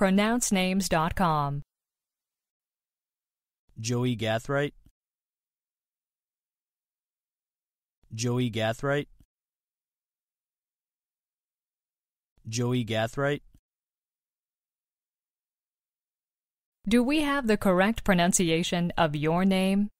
pronouncenames.com. Joey Gathright. Joey Gathright. Joey Gathright. Do we have the correct pronunciation of your name?